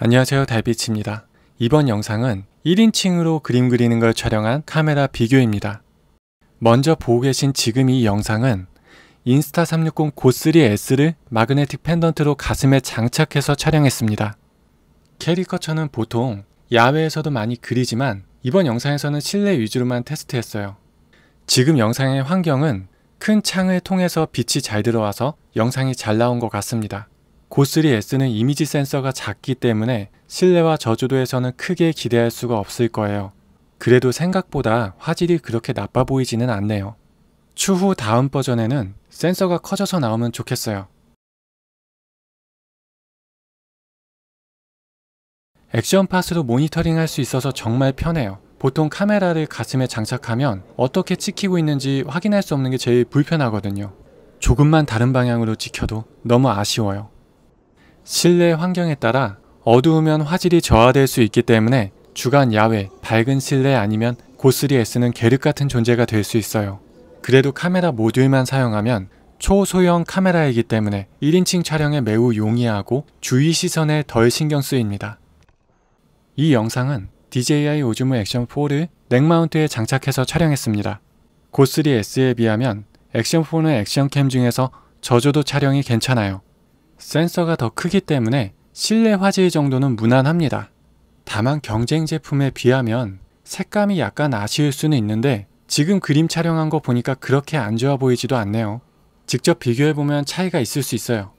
안녕하세요 달빛입니다. 이번 영상은 1인칭으로 그림 그리는 걸 촬영한 카메라 비교입니다. 먼저 보고 계신 지금 이 영상은 인스타360 고3S를 마그네틱 펜던트로 가슴에 장착해서 촬영했습니다. 캐리커처는 보통 야외에서도 많이 그리지만 이번 영상에서는 실내 위주로만 테스트했어요. 지금 영상의 환경은 큰 창을 통해서 빛이 잘 들어와서 영상이 잘 나온 것 같습니다. 고3 S는 이미지 센서가 작기 때문에 실내와 저조도에서는 크게 기대할 수가 없을 거예요. 그래도 생각보다 화질이 그렇게 나빠 보이지는 않네요. 추후 다음 버전에는 센서가 커져서 나오면 좋겠어요. 액션 파스도 모니터링 할 수 있어서 정말 편해요. 보통 카메라를 가슴에 장착하면 어떻게 찍히고 있는지 확인할 수 없는 게 제일 불편하거든요. 조금만 다른 방향으로 찍혀도 너무 아쉬워요. 실내 환경에 따라 어두우면 화질이 저하될 수 있기 때문에 주간 야외 밝은 실내 아니면 고스리 애쓰는 계륵 같은 존재가 될 수 있어요. 그래도 카메라 모듈만 사용하면 초소형 카메라이기 때문에 1인칭 촬영에 매우 용이하고 주위 시선에 덜 신경 쓰입니다. 이 영상은 DJI 오즈모 액션 4를 넥마운트에 장착해서 촬영했습니다. 고3S에 비하면 액션 4는 액션캠 중에서 저조도 촬영이 괜찮아요. 센서가 더 크기 때문에 실내 화질 정도는 무난합니다. 다만 경쟁 제품에 비하면 색감이 약간 아쉬울 수는 있는데 지금 그림 촬영한 거 보니까 그렇게 안 좋아 보이지도 않네요. 직접 비교해보면 차이가 있을 수 있어요.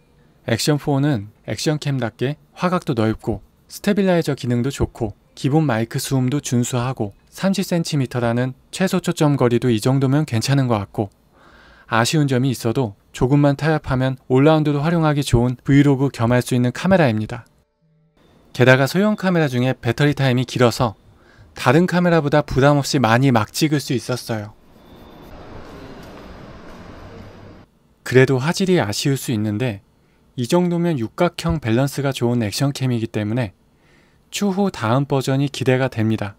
액션4는 액션캠답게 화각도 넓고 스테빌라이저 기능도 좋고 기본 마이크 수음도 준수하고 30cm라는 최소 초점 거리도 이 정도면 괜찮은 것 같고 아쉬운 점이 있어도 조금만 타협하면 올라운드도 활용하기 좋은 브이로그 겸할 수 있는 카메라입니다. 게다가 소형 카메라 중에 배터리 타임이 길어서 다른 카메라보다 부담없이 많이 막 찍을 수 있었어요. 그래도 화질이 아쉬울 수 있는데 이 정도면 육각형 밸런스가 좋은 액션캠이기 때문에 추후 다음 버전이 기대가 됩니다.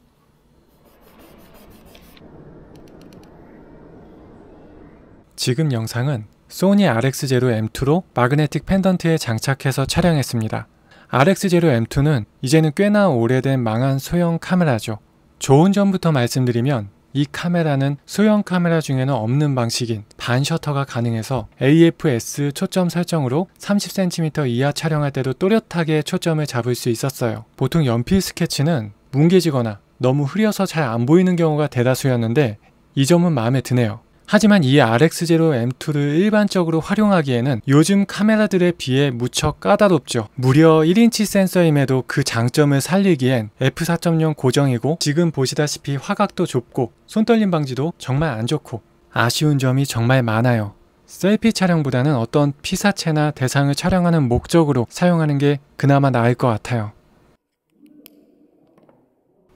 지금 영상은 소니 r x 로 m 2로 마그네틱 펜던트에 장착해서 촬영했습니다. r x 로 m 2는 이제는 꽤나 오래된 망한 소형 카메라죠. 좋은 점부터 말씀드리면 이 카메라는 소형 카메라 중에는 없는 방식인 반 셔터가 가능해서 AFS 초점 설정으로 30cm 이하 촬영할 때도 또렷하게 초점을 잡을 수 있었어요. 보통 연필 스케치는 뭉개지거나 너무 흐려서 잘 안 보이는 경우가 대다수였는데 이 점은 마음에 드네요. 하지만 이 RX0 M2를 일반적으로 활용하기에는 요즘 카메라들에 비해 무척 까다롭죠. 무려 1인치 센서임에도 그 장점을 살리기엔 f4.0 고정이고 지금 보시다시피 화각도 좁고 손떨림 방지도 정말 안 좋고 아쉬운 점이 정말 많아요. 셀피 촬영보다는 어떤 피사체나 대상을 촬영하는 목적으로 사용하는 게 그나마 나을 것 같아요.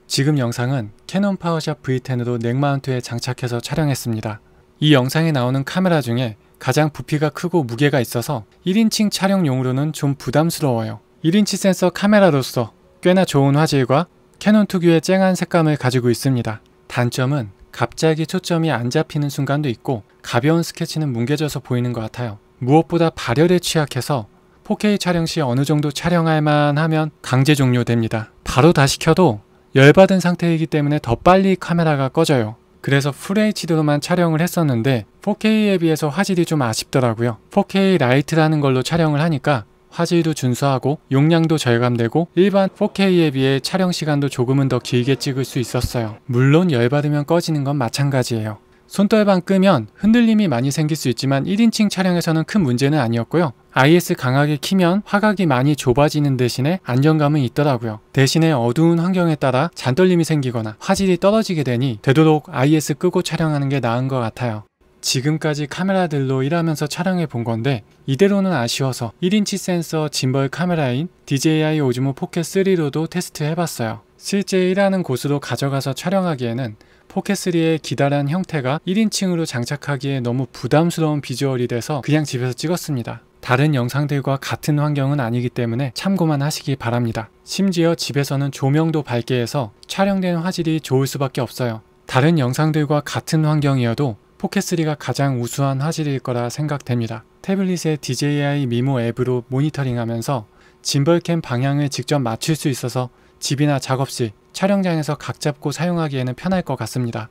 지금 영상은 캐논 파워샵 V10으로 넥마운트에 장착해서 촬영했습니다. 이 영상에 나오는 카메라 중에 가장 부피가 크고 무게가 있어서 1인칭 촬영용으로는 좀 부담스러워요. 1인치 센서 카메라로서 꽤나 좋은 화질과 캐논 특유의 쨍한 색감을 가지고 있습니다. 단점은 갑자기 초점이 안 잡히는 순간도 있고 가벼운 스케치는 뭉개져서 보이는 것 같아요. 무엇보다 발열에 취약해서 4K 촬영 시 어느 정도 촬영할 만하면 강제 종료됩니다. 바로 다시 켜도 열받은 상태이기 때문에 더 빨리 카메라가 꺼져요. 그래서 FHD로만 촬영을 했었는데 4K에 비해서 화질이 좀 아쉽더라고요. 4K 라이트라는 걸로 촬영을 하니까 화질도 준수하고 용량도 절감되고 일반 4K에 비해 촬영 시간도 조금은 더 길게 찍을 수 있었어요. 물론 열받으면 꺼지는 건 마찬가지예요. 손떨방 끄면 흔들림이 많이 생길 수 있지만 1인칭 촬영에서는큰 문제는 아니었고요. IS 강하게 키면 화각이 많이 좁아지는 대신에 안정감은 있더라고요. 대신에 어두운 환경에 따라 잔떨림이 생기거나 화질이 떨어지게 되니 되도록 IS 끄고 촬영하는 게 나은 것 같아요. 지금까지 카메라들로 일하면서 촬영해 본 건데 이대로는 아쉬워서 1인치 센서 짐벌 카메라인 DJI 오즈모 포켓 3로도 테스트해 봤어요. 실제 일하는 곳으로 가져가서 촬영하기에는 포켓3의 기다란 형태가 1인칭으로 장착하기에 너무 부담스러운 비주얼이 돼서 그냥 집에서 찍었습니다. 다른 영상들과 같은 환경은 아니기 때문에 참고만 하시기 바랍니다. 심지어 집에서는 조명도 밝게 해서 촬영된 화질이 좋을 수밖에 없어요. 다른 영상들과 같은 환경이어도 포켓3가 가장 우수한 화질일 거라 생각됩니다. 태블릿의 DJI 미모 앱으로 모니터링하면서 짐벌캠 방향을 직접 맞출 수 있어서 집이나 작업실, 촬영장에서 각 잡고 사용하기에는 편할 것 같습니다.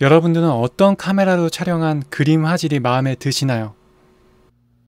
여러분들은 어떤 카메라로 촬영한 그림 화질이 마음에 드시나요?